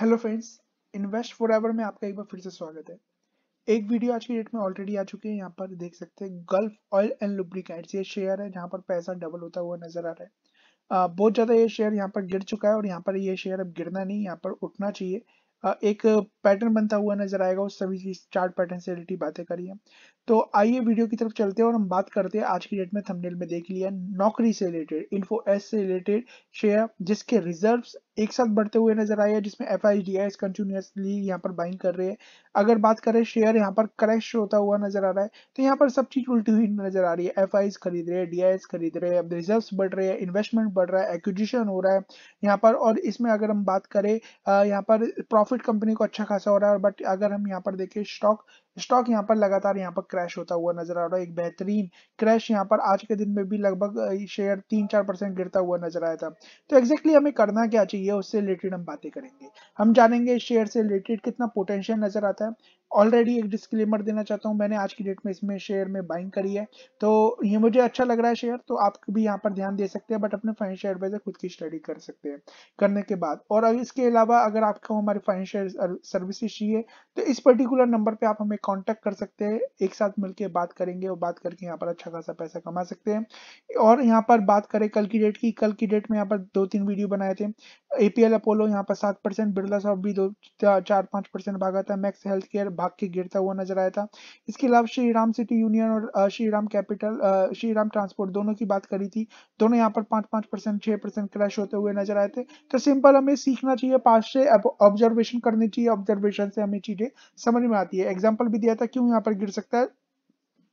hello friends invest for में आपका एक बार फिर से स्वागत है एक वीडियो आज की डेट में ऑलरेडी आ चुकी है यहाँ पर देख सकते हैं गल्फ ऑयल एंड लुब्रिकेंट्स ये शेयर है जहाँ पर पैसा डबल होता हुआ नजर आ रहा है आ, बहुत ज़्यादा ये शेयर यहाँ पर गिर चुका है और यहाँ पर ये शेयर अब गिरना नहीं यहाँ पर उठना चाहिए आ, एक पैटर्न बनता हुआ नजर आएगा उस सभी चीज चार्ट पैटर्न से रिलेटेड बातें करिए तो आइए वीडियो की तरफ चलते हैं और हम बात करते हैं आज की डेट में थंबनेल में देख लिया नौकरी से रिलेटेड इन्फो एस से रिलेटेड शेयर जिसके रिजर्व्स एक साथ बढ़ते हुए नजर आए हैं जिसमें F I D S continuously यहाँ पर बाइंग कर रहे हैं अगर बात करें शेयर यहाँ पर क्रैश होता हुआ नजर आ रहा है तो यहाँ पर सब चीज उल्टी हुई नजर आ रही है एफ खरीद रहे हैं डी खरीद रहे हैं रिजर्व बढ़ रहे हैं इन्वेस्टमेंट बढ़ रहा है एक्विजिशन हो रहा है यहाँ पर और इसमें अगर हम बात करें यहाँ पर प्रॉफिट कंपनी को अच्छा खासा हो रहा है बट अगर हम यहाँ पर देखें स्टॉक स्टॉक यहाँ पर लगातार यहाँ पर क्रैश होता हुआ नजर आ रहा है एक बेहतरीन क्रैश यहाँ पर आज के दिन में भी लगभग शेयर तीन चार परसेंट गिरता हुआ नजर आया था तो exactly हमें करना क्या चाहिए उससे रिलेटेड हम बातें करेंगे हम जानेंगे शेयर से रिलेटेड कितना पोटेंशियल नजर आता है ऑलरेडी एक डिस्क्लेमर देना चाहता हूँ मैंने आज की डेट में इसमें शेयर में बाइंग करी है तो ये मुझे अच्छा लग रहा है शेयर तो आप भी यहाँ पर ध्यान दे सकते हैं बट अपने फाइनेंशियल एडवाइजर खुद की स्टडी कर सकते हैं करने के बाद और इसके अलावा अगर आपको हमारे फाइनेंशियल सर्विसेज चाहिए तो इस पर्टिकुलर नंबर पर आप हमें कॉन्टेक्ट कर सकते हैं एक साथ मिलकर बात करेंगे और बात करके यहाँ पर अच्छा खासा पैसा कमा सकते हैं और यहाँ पर बात करें कल की डेट की कल की डेट में यहाँ पर दो तीन वीडियो बनाए थे ए अपोलो यहाँ पर सात परसेंट बिरला साहब भी दो चार पाँच परसेंट भागा था मैक्स हेल्थ केयर भाग के गिरता हुआ नजर आया था इसके अलावा श्री राम सिटी यूनियन और श्री राम कैपिटल श्री राम ट्रांसपोर्ट दोनों की बात करी थी दोनों यहाँ पर पांच पांच परसेंट छह परसेंट क्रैश होते हुए नजर आए थे तो सिंपल हमें सीखना चाहिए पास से ऑब्जर्वेशन करनी चाहिए ऑब्जर्वेशन से हमें चीजें समझ में आती है एग्जाम्पल भी दिया था क्यों यहाँ पर गिर सकता है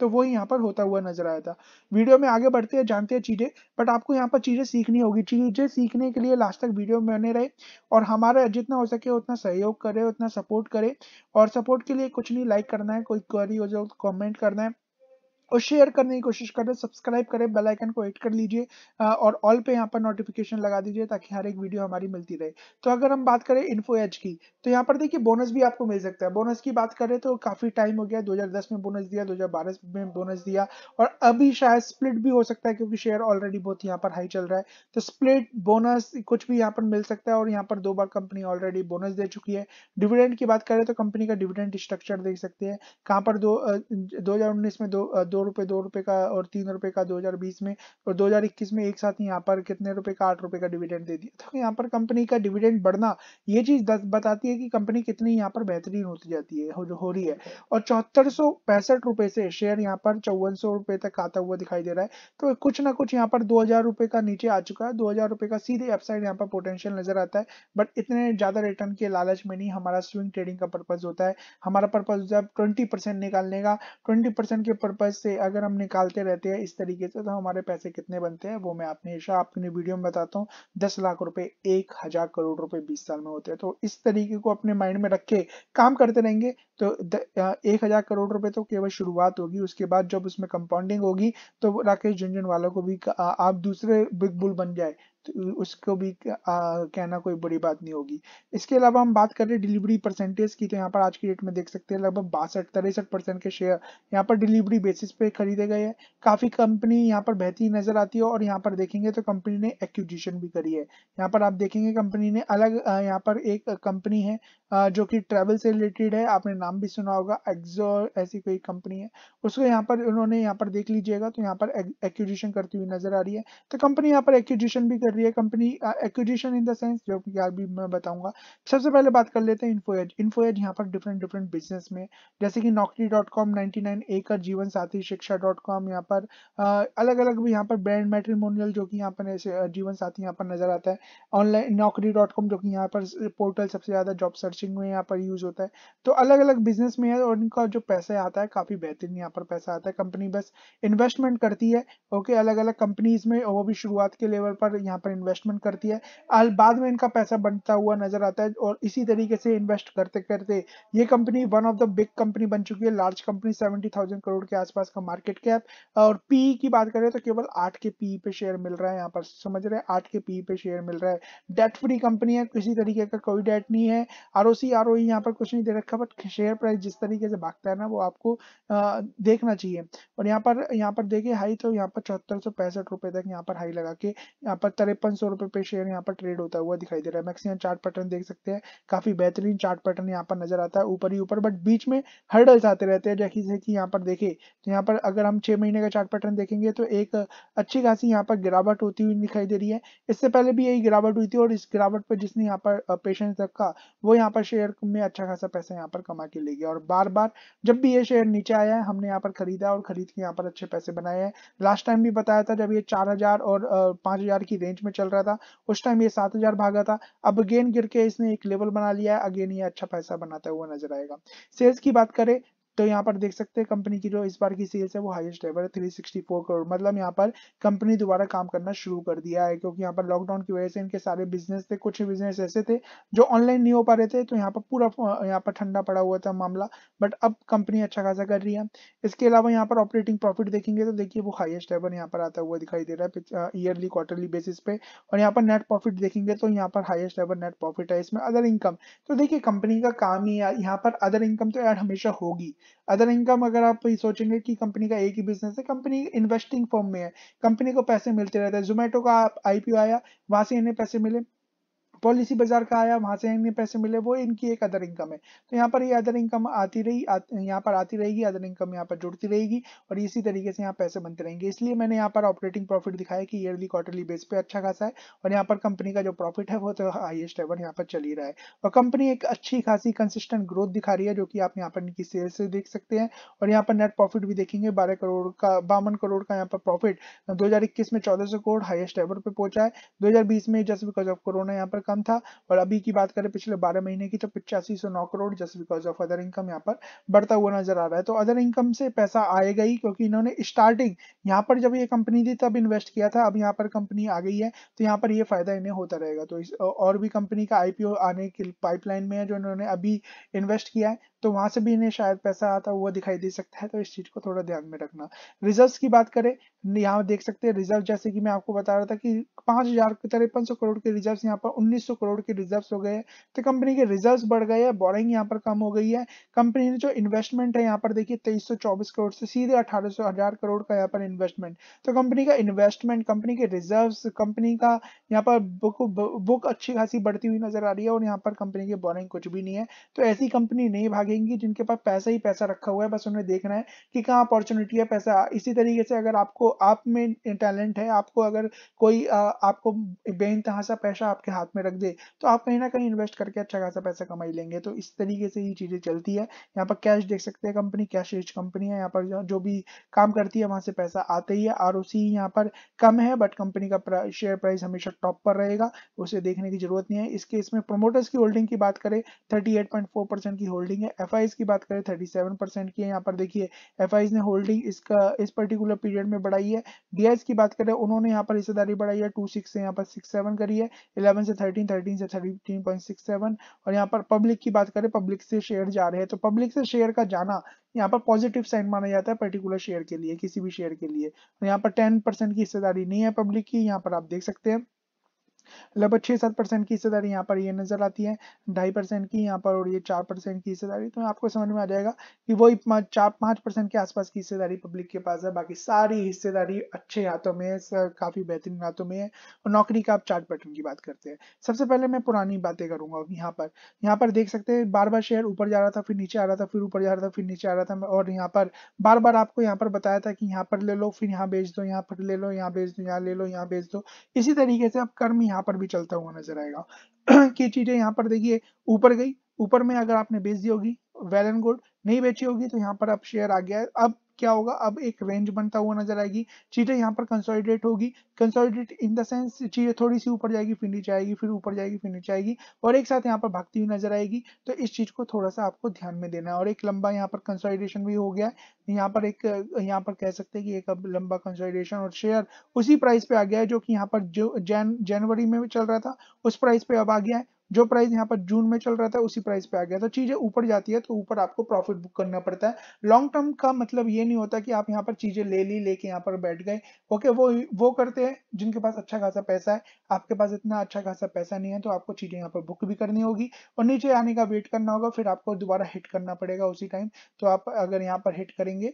तो वो यहाँ पर होता हुआ नजर आया था वीडियो में आगे बढ़ते हैं जानते हैं चीज़ें बट आपको यहाँ पर चीज़ें सीखनी होगी चीज़ें सीखने के लिए लास्ट तक वीडियो में बने रहे और हमारा जितना हो सके उतना सहयोग करे उतना सपोर्ट करे और सपोर्ट के लिए कुछ नहीं लाइक करना है कोई क्वारी हो जाए कॉमेंट करना है और शेयर करने की कोशिश करें सब्सक्राइब करें बेल आइकन को हिट कर लीजिए और ऑल पे यहाँ पर नोटिफिकेशन लगा दीजिए ताकि हर एक वीडियो हमारी मिलती रहे तो अगर हम बात करें इन्फो एज की तो यहाँ पर देखिए बोनस भी आपको मिल सकता है बोनस की बात करें तो काफी टाइम हो गया 2010 में बोनस दिया 2012 में बोनस दिया और अभी शायद स्प्लिट भी हो सकता है क्योंकि शेयर ऑलरेडी बहुत यहाँ पर हाई चल रहा है तो स्प्लिट बोनस कुछ भी यहाँ पर मिल सकता है और यहाँ पर दो बार कंपनी ऑलरेडी बोनस दे चुकी है डिविडेंड की बात करें तो कंपनी का डिविडेंड स्ट्रक्चर देख सकते हैं कहाँ पर दो दो में दो दो रुपए दो रुपए का और तीन रुपए का 2020 में और 2021 में एक साथ यहाँ पर कितने रुपए का आठ रुपए का डिविडेंड दे दिया तो यहाँ पर कंपनी का डिविडेंड बढ़ना ये चीज बताती है कि कंपनी कितनी यहाँ पर बेहतरीन होती जाती है हो, हो रही है और चौहत्तर सौ से शेयर यहाँ पर चौवन सौ तक आता हुआ दिखाई दे रहा है तो कुछ ना कुछ यहाँ पर दो हजार का नीचे आ चुका है दो हजार का सीधे अपसाइड यहाँ पर पोटेंशियल नजर आता है बट इतने ज्यादा रिटर्न के लालच में नहीं हमारा स्विंग ट्रेडिंग का पर्पज होता है हमारा पर्पज होता है ट्वेंटी निकालने का ट्वेंटी के पर्पज से अगर हम निकालते रहते हैं इस तरीके से तो हमारे पैसे कितने बनते हैं वो मैं आपने हमेशा आपने वीडियो में बताता हूँ दस लाख रुपए एक हजार करोड़ रुपए बीस साल में होते हैं तो इस तरीके को अपने माइंड में रख के काम करते रहेंगे तो द, एक हजार करोड़ रुपए तो केवल शुरुआत होगी उसके बाद जब उसमें कंपाउंडिंग होगी तो राकेश झुंझुन वालों को भी आ, आप दूसरे बिग बुल बन जाए तो उसको भी आ, कहना कोई बड़ी बात नहीं होगी इसके अलावा हम बात कर रहे हैं डिलीवरी परसेंटेज की तो यहाँ पर आज की डेट में देख सकते हैं लगभग बासठ तिरसठ परसेंट के शेयर यहाँ पर डिलीवरी बेसिस पे खरीदे गए हैं काफी कंपनी यहाँ पर बहती नजर आती है और यहाँ पर देखेंगे तो कंपनी ने एक्विजिशन भी करी है यहाँ पर आप देखेंगे कंपनी ने अलग यहाँ पर एक कंपनी है जो कि ट्रेवल से रिलेटेड है आपने नाम भी सुना होगा एक्जो ऐसी कोई कंपनी है उसको यहाँ पर उन्होंने यहाँ पर देख लीजिएगा तो यहाँ पर एक्विजिशन करती हुई नजर आ रही है तो कंपनी यहाँ पर एक्विजिशन भी कर रही है company acquisition in the sense जो कि यार भी मैं बताऊंगा सबसे पहले बात कर लेते हैं इन्फोएज इन्फोएज यहाँ पर डिफरेंट डिफरेंट बिजनेस में जैसे कि Naukri dot com ninety nine a का जीवन साथी शिक्षा डॉट कॉम यहाँ पर आ, अलग अलग भी यहाँ पर ब्रांड मैट्रीमोनियल जो कि यहाँ पर जीवन साथी यहाँ पर नजर आता है ऑनलाइन नौकरी डॉट कॉम जो कि यहाँ पर पोर्टल सबसे ज्यादा जॉब सर्चिंग में यहाँ पर यूज होता है तो अलग अलग बिजनेस में है और इनका जो पैसा आता है काफी बेहतरीन यहाँ पर पैसा आता है कंपनी बस इन्वेस्टमेंट करती है ओके अलग अलग कंपनीज में वो भी शुरुआत के लेवल पर यहाँ यहाँ पर इन्वेस्टमेंट करती है अल बाद में इनका पैसा बनता हुआ नजर आता है और इसी तरीके से इन्वेस्ट करते करते ये company one of the big company बन चुकी है large company seventy thousand crore के आसपास का मार्केट कैप और पी e की बात करें तो केवल आठ के पी e पे शेयर मिल रहा है यहाँ पर समझ रहे हैं आठ के पी e पे शेयर मिल रहा है डेट फ्री कंपनी है किसी तरीके का कोई डेट नहीं है R O C R O यहाँ पर कुछ नहीं दे रखा बट शेयर प्राइस जिस तरीके से भागता है ना वो आपको देखना चाहिए और यहाँ पर यहाँ पर देखिए हाई तो यहाँ पर चौहत्तर सौ पैंसठ रुपए तक यहाँ पर हाई लगा के यहाँ पर तिरपन सौ रुपए पे शेयर यहाँ पर ट्रेड होता हुआ दिखाई दे रहा है मैक्सिमम चार्ट पैटर्न देख सकते हैं काफी बेहतरीन चार्ट पैटर्न यहाँ पर नजर आता है ऊपर ही ऊपर बट बीच में हर्डल्स आते रहते हैं जैसे कि यहाँ पर देखे तो यहाँ पर अगर हम छह महीने का चार्ट पैटर्न देखेंगे तो एक अच्छी खासी यहाँ पर गिरावट होती हुई दिखाई दे रही है इससे पहले भी यही गिरावट हुई थी और इस गिरावट पर जिसने यहाँ पर पेशेंस रखा वो यहाँ पर शेयर में अच्छा खासा पैसा यहाँ पर कमा के ले गया और बार बार जब भी ये शेयर नीचे आया है हमने यहाँ पर खरीदा और खरीद के यहाँ पर अच्छे पैसे बनाए हैं लास्ट टाइम भी बताया था जब ये चार हजार और पांच हजार की रेंज रेंज में चल रहा था उस टाइम ये सात हजार भागा था अब अगेन गिर के इसने एक लेवल बना लिया है अगेन ये अच्छा पैसा बनाता हुआ नजर आएगा सेल्स की बात करें तो यहाँ पर देख सकते हैं कंपनी की जो इस बार की सेल्स है वो हाईएस्ट लेवल है फोर करोड़ मतलब यहाँ पर कंपनी दोबारा काम करना शुरू कर दिया है क्योंकि यहाँ पर लॉकडाउन की वजह से इनके सारे बिजनेस थे कुछ बिजनेस ऐसे थे जो ऑनलाइन नहीं हो पा रहे थे तो यहाँ पर पूरा यहाँ पर ठंडा पड़ा हुआ था मामला बट अब कंपनी अच्छा खासा कर रही है इसके अलावा यहाँ पर ऑपरेटिंग प्रॉफिट देखेंगे तो देखिए वो हाइएस्ट लेवल यहाँ पर आता हुआ दिखाई दे रहा है ईयरली क्वार्टरली बेसिस पे और यहाँ पर नेट प्रॉफिट देखेंगे तो यहाँ पर हाइएस्ट लेवल नेट प्रॉफिट है इसमें अदर इनकम तो देखिए कंपनी का काम ही यहाँ पर अदर इनकम तो यार हमेशा होगी अदर इनकम अगर आप सोचेंगे कि कंपनी का एक ही बिजनेस है कंपनी इन्वेस्टिंग फॉर्म में है कंपनी को पैसे मिलते रहते हैं जोमेटो का आईपीओ आया वहां से इन्हें पैसे मिले पॉलिसी बाजार का आया वहां से इन्हें पैसे मिले वो इनकी एक अदर इनकम है तो यहाँ पर ये अदर इनकम आती रही यहाँ पर आती रहेगी अदर इनकम यहाँ पर जुड़ती रहेगी और इसी तरीके से यहाँ पैसे बनते रहेंगे इसलिए मैंने यहाँ पर ऑपरेटिंग प्रॉफिट दिखाया कि ईयरली क्वार्टरली बेस पे अच्छा खासा है और यहाँ पर कंपनी का जो प्रॉफिट है वो तो हाइएस्ट एवर यहाँ पर चल ही रहा है और कंपनी एक अच्छी खासी कंसिस्टेंट ग्रोथ दिखा रही है जो कि आप यहाँ पर इनकी सेल से देख सकते हैं और यहाँ पर नेट प्रॉफिट भी देखेंगे बारह करोड़ का बावन करोड़ का यहाँ पर प्रॉफिट दो में चौदह करोड़ हाइएस्ट एवर पे पहुंचा है दो में जस्ट बिकॉज ऑफ कोरोना यहाँ पर कम था और अभी की बात करें पिछले बारह महीने की तो पिचासी सौ नौ crore just because of other income यहाँ पर बढ़ता हुआ नजर आ रहा है तो अदर इनकम से पैसा आएगा ही क्योंकि इन्होंने स्टार्टिंग यहाँ पर जब ये कंपनी थी तब इन्वेस्ट किया था अब यहाँ पर कंपनी आ गई है तो यहाँ पर ये फायदा इन्हें होता रहेगा तो इस और भी कंपनी का आईपीओ आने की पाइपलाइन में है जो इन्होंने अभी इन्वेस्ट किया है तो वहां से भी इन्हें शायद पैसा आता हुआ दिखाई दे सकता है तो इस चीज को थोड़ा ध्यान में रखना रिजर्व की बात करें यहाँ देख सकते हैं रिजर्व जैसे कि मैं आपको बता रहा था कि पांच हजार तिरपन सौ करोड़ के रिजर्व यहाँ पर उन्नीस सौ करोड़ के रिजर्व हो गए तो कंपनी के रिजर्व बढ़ गए हैं बोरिंग यहाँ पर कम हो गई है कंपनी ने जो इन्वेस्टमेंट है यहाँ पर देखिए तेईस करोड़ से सीधे अठारह हजार करोड़ का यहाँ पर इन्वेस्टमेंट तो कंपनी का इन्वेस्टमेंट कंपनी के रिजर्व कंपनी का यहाँ पर बुक बुक अच्छी खासी बढ़ती हुई नजर आ रही है और यहाँ पर कंपनी की बोरिंग कुछ भी नहीं है तो ऐसी कंपनी नहीं भागे करेंगी जिनके पास पैसा ही पैसा रखा हुआ है बस उन्हें देखना है कि कहाँ अपॉर्चुनिटी है पैसा इसी तरीके से अगर आपको आप में टैलेंट है आपको अगर कोई आ, आपको बेानतहासा पैसा आपके हाथ में रख दे तो आप कहीं ना कहीं इन्वेस्ट करके अच्छा खासा पैसा कमाई लेंगे तो इस तरीके से ये चीज़ें चलती है यहाँ पर कैश देख सकते हैं कंपनी कैश रिच कंपनी है यहाँ पर जो भी काम करती है वहाँ से पैसा आते ही है आर ओ सी यहाँ पर कम है बट कंपनी का शेयर प्राइस हमेशा टॉप पर रहेगा उसे देखने की जरूरत नहीं है इसके इसमें प्रोमोटर्स की होल्डिंग की बात करें thirty eight point four percent की होल्डिंग है एफ की बात करें सेवन परसेंट की है यहाँ पर देखिए एफ ने होल्डिंग इसका इस पर्टिकुलर पीरियड में बढ़ाई है डी की बात करें उन्होंने यहाँ पर हिस्सेदारी बढ़ाई है टू सिक्स से यहाँ पर सिक्स सेवन करी है इलेवन से थर्टीन थर्टीन से थर्टीन पॉइंट सिक्स सेवन और यहाँ पर पब्लिक की बात करें पब्लिक से शेयर जा रहे हैं तो पब्लिक से शेयर का जाना यहाँ पर पॉजिटिव साइन माना जाता है पर्टिकुलर शेयर के लिए किसी भी शेयर के लिए यहाँ पर टेन परसेंट की हिस्सेदारी नहीं है पब्लिक की यहाँ पर आप देख सकते हैं लगभग मतलब छह सात परसेंट की हिस्सेदारी यहाँ पर ये नजर आती है ढाई परसेंट की यहाँ पर और ये चार परसेंट की हिस्सेदारी तो आपको समझ में आ जाएगा कि वही चार पांच परसेंट के आसपास की हिस्सेदारी पब्लिक के पास है बाकी सारी हिस्सेदारी अच्छे हाथों में काफ़ी बेहतरीन हाथों में है और नौकरी का आप चार्ट पैटर्न की बात करते हैं सबसे पहले मैं पुरानी बातें करूंगा यहाँ पर यहाँ पर देख सकते हैं बार बार शेयर ऊपर जा रहा था फिर नीचे आ रहा था फिर ऊपर जा रहा था फिर नीचे आ रहा था और यहाँ पर बार बार आपको यहाँ पर बताया था कि यहाँ पर ले लो फिर यहाँ बेच दो यहाँ पर ले लो यहाँ बेच दो यहाँ ले लो यहाँ बेच दो इसी तरीके से आप कर्म यहाँ यहाँ पर भी चलता हुआ नजर आएगा की चीजें यहाँ पर देखिए ऊपर गई ऊपर में अगर आपने बेच दी होगी वेल एंड गुड नहीं बेची होगी तो यहाँ पर अब शेयर आ गया है अब क्या होगा अब एक रेंज बनता हुआ नजर आएगी चीजें यहाँ पर कंसोलिडेट होगी कंसोलिडेट इन द सेंस चीजें थोड़ी सी ऊपर जाएगी फिर नीचे आएगी फिर ऊपर जाएगी फिर नीचे आएगी और एक साथ यहाँ पर भागती हुई नजर आएगी तो इस चीज को थोड़ा सा आपको ध्यान में देना है और एक लंबा यहाँ पर कंसोलिडेशन भी हो गया है यहाँ पर एक यहाँ पर कह सकते हैं कि एक अब लंबा कंसोलिडेशन और शेयर उसी प्राइस पे आ गया है जो कि यहाँ पर जो जनवरी में भी चल रहा था उस प्राइस पे अब आ गया है जो प्राइस यहाँ पर जून में चल रहा था उसी प्राइस पे आ गया तो चीजें ऊपर जाती है तो ऊपर आपको प्रॉफिट बुक करना पड़ता है लॉन्ग टर्म का मतलब ये नहीं होता कि आप यहाँ पर चीजें ले ली लेके यहाँ पर बैठ गए ओके वो वो करते हैं जिनके पास अच्छा खासा पैसा है आपके पास इतना अच्छा खासा पैसा नहीं है तो आपको चीजें यहाँ पर बुक भी करनी होगी और नीचे आने का वेट करना होगा फिर आपको दोबारा हिट करना पड़ेगा उसी टाइम तो आप अगर यहाँ पर हिट करेंगे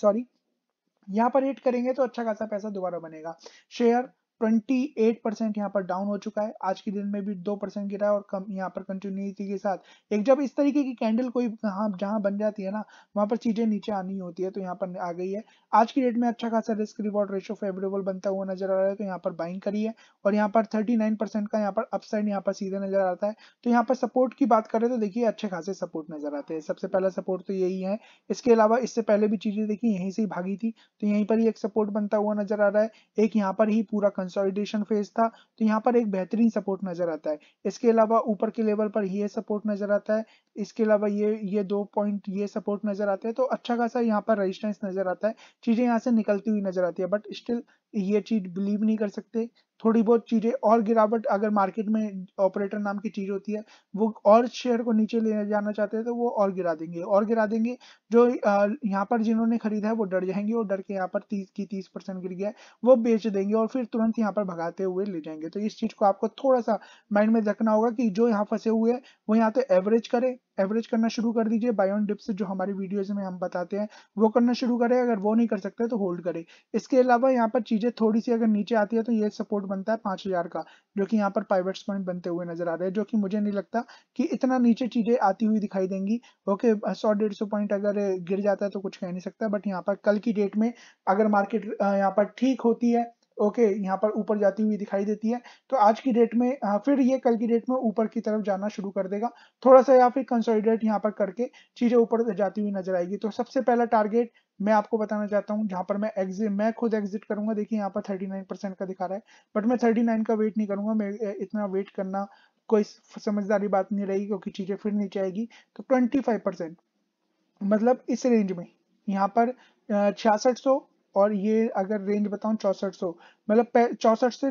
सॉरी यहाँ पर हिट करेंगे तो अच्छा खासा पैसा दोबारा बनेगा शेयर 28 परसेंट यहाँ पर डाउन हो चुका है आज के दिन में भी दो परसेंट गिरा है और कम यहाँ पर कंटिन्यूटी के साथ एक जब इस तरीके की कैंडल कोई हाँ जहाँ बन जाती है ना वहाँ पर चीजें नीचे आनी होती है तो यहाँ पर आ गई है आज की डेट में अच्छा खासा रिस्क रिवॉर्ड रेशो फेवरेबल बनता हुआ नजर आ रहा है तो यहाँ पर बाइंग करी है और यहाँ पर थर्टी का यहाँ पर अपसाइड यहाँ पर सीधे नजर आता है तो यहाँ पर सपोर्ट की बात करें तो देखिए अच्छे खासे सपोर्ट नजर आते हैं सबसे पहला सपोर्ट तो यही है इसके अलावा इससे पहले भी चीजें देखिए यहीं से ही भागी थी तो यहीं पर ही एक सपोर्ट बनता हुआ नजर आ रहा है एक यहाँ पर ही पूरा कंसोलिडेशन फेज था तो यहाँ पर एक बेहतरीन सपोर्ट नजर आता है इसके अलावा ऊपर के लेवल पर ये सपोर्ट नजर आता है इसके अलावा ये ये दो पॉइंट ये सपोर्ट नजर आते हैं तो अच्छा खासा यहाँ पर रेजिस्टेंस नजर आता है चीजें यहाँ से निकलती हुई नजर आती है बट स्टिल ये चीज बिलीव नहीं कर सकते थोड़ी बहुत चीजें और गिरावट अगर मार्केट में ऑपरेटर नाम की चीज होती है वो और शेयर को नीचे ले जाना चाहते हैं तो वो और गिरा देंगे और गिरा देंगे जो यहाँ पर जिन्होंने खरीदा है वो डर जाएंगे और डर के यहाँ पर तीस की तीस परसेंट गिर गया है वो बेच देंगे और फिर तुरंत यहाँ पर भगाते हुए ले जाएंगे तो इस चीज को आपको थोड़ा सा माइंड में रखना होगा कि जो यहाँ फंसे हुए हैं वो यहाँ तो एवरेज करे एवरेज करना शुरू कर दीजिए बाय ऑन डिप्स जो हमारी वीडियोज में हम बताते हैं वो करना शुरू करें अगर वो नहीं कर सकते तो होल्ड करें इसके अलावा यहाँ पर चीज़ें थोड़ी सी अगर नीचे आती है तो ये सपोर्ट बनता है पांच हज़ार का जो कि यहाँ पर प्राइवेट पॉइंट बनते हुए नजर आ रहे हैं जो कि मुझे नहीं लगता कि इतना नीचे चीज़ें आती हुई दिखाई देंगी ओके सौ डेढ़ सौ पॉइंट अगर गिर जाता है तो कुछ कह नहीं सकता बट यहाँ पर कल की डेट में अगर मार्केट यहाँ पर ठीक होती है ओके okay, यहाँ पर ऊपर जाती हुई दिखाई देती है तो आज की डेट में हाँ, फिर ये कल की डेट में ऊपर की तरफ जाना शुरू कर देगा थोड़ा सा या फिर कंसोलिडेट यहाँ पर करके चीजें ऊपर जाती हुई नजर आएगी तो सबसे पहला टारगेट मैं आपको बताना चाहता हूँ जहां पर मैं एग्जिट मैं खुद एग्जिट करूंगा देखिए यहाँ पर थर्टी परसेंट का दिखा रहा है बट मैं थर्टी का वेट नहीं करूंगा मैं इतना वेट करना कोई समझदारी बात नहीं रहेगी क्योंकि चीजें फिर नीचे आएगी तो ट्वेंटी परसेंट मतलब इस रेंज में यहाँ पर छियासठ और ये अगर रेंज बताऊं चौसठ सौ मतलब चौसठ से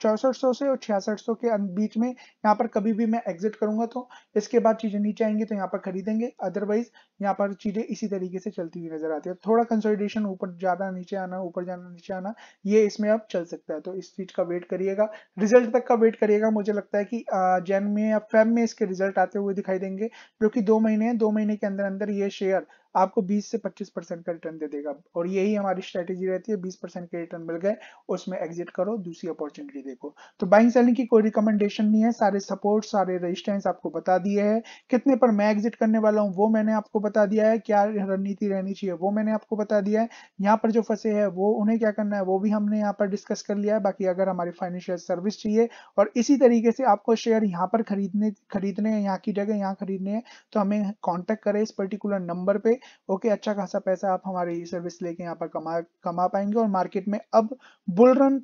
चौसठ सौ से और छियासठ सौ के अं, बीच में यहाँ पर कभी भी मैं एग्जिट करूंगा तो इसके बाद चीजें नीचे आएंगी तो यहाँ पर खरीदेंगे अदरवाइज यहाँ पर चीजें इसी तरीके से चलती हुई नजर आती है थोड़ा कंसोलिडेशन ऊपर ज्यादा नीचे आना ऊपर जाना नीचे आना ये इसमें अब चल सकता है तो इस चीज का वेट करिएगा रिजल्ट तक का वेट करिएगा मुझे लगता है कि जैन में या फेब में इसके रिजल्ट आते हुए दिखाई देंगे जो कि दो महीने दो महीने के अंदर अंदर ये शेयर आपको 20 से 25 परसेंट का रिटर्न दे देगा और यही हमारी स्ट्रेटेजी रहती है 20 परसेंट के रिटर्न मिल गए उसमें एग्जिट करो दूसरी अपॉर्चुनिटी देखो तो बाइंग सेलिंग की कोई रिकमेंडेशन नहीं है सारे सपोर्ट सारे रजिस्टेंस आपको बता दिए है कितने पर मैं एग्जिट करने वाला हूँ वो मैंने आपको बता दिया है क्या रणनीति रहनी चाहिए वो मैंने आपको बता दिया है यहाँ पर जो फंसे है वो उन्हें क्या करना है वो भी हमने यहाँ पर डिस्कस कर लिया है बाकी अगर हमारी फाइनेंशियल सर्विस चाहिए और इसी तरीके से आपको शेयर यहाँ पर खरीदने खरीदने हैं यहाँ की जगह यहाँ खरीदने हैं तो हमें कॉन्टेक्ट करें इस पर्टिकुलर नंबर पे ओके अच्छा खासा पैसा आप हमारी सर्विस लेके यहाँ पर कमा कमा पाएंगे और मार्केट में अब बुल रन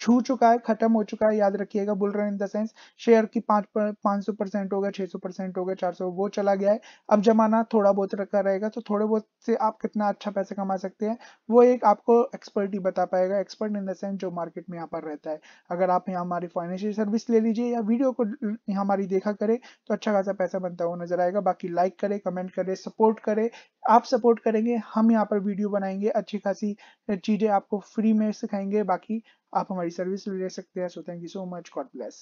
छू चुका है खत्म हो चुका है याद रखिएगा bull run in the sense share की पांच पांच सौ परसेंट होगा छह सौ परसेंट होगा चार सौ वो चला गया है अब जमाना थोड़ा बहुत रखा रहेगा तो थोड़े बहुत से आप कितना अच्छा पैसे कमा सकते हैं वो एक आपको एक्सपर्ट ही बता पाएगा एक्सपर्ट इन द सेंस जो मार्केट में यहाँ पर रहता है अगर आप यहाँ हमारी फाइनेंशियल सर्विस ले लीजिए या वीडियो को हमारी देखा करे तो अच्छा खासा पैसा बनता हुआ नजर आएगा बाकी लाइक करे कमेंट करे सपोर्ट करे आप सपोर्ट करेंगे हम यहाँ पर वीडियो बनाएंगे अच्छी खासी चीजें आपको फ्री में सिखाएंगे बाकी आप हमारी सर्विस ले सकते हैं so thank you so much God bless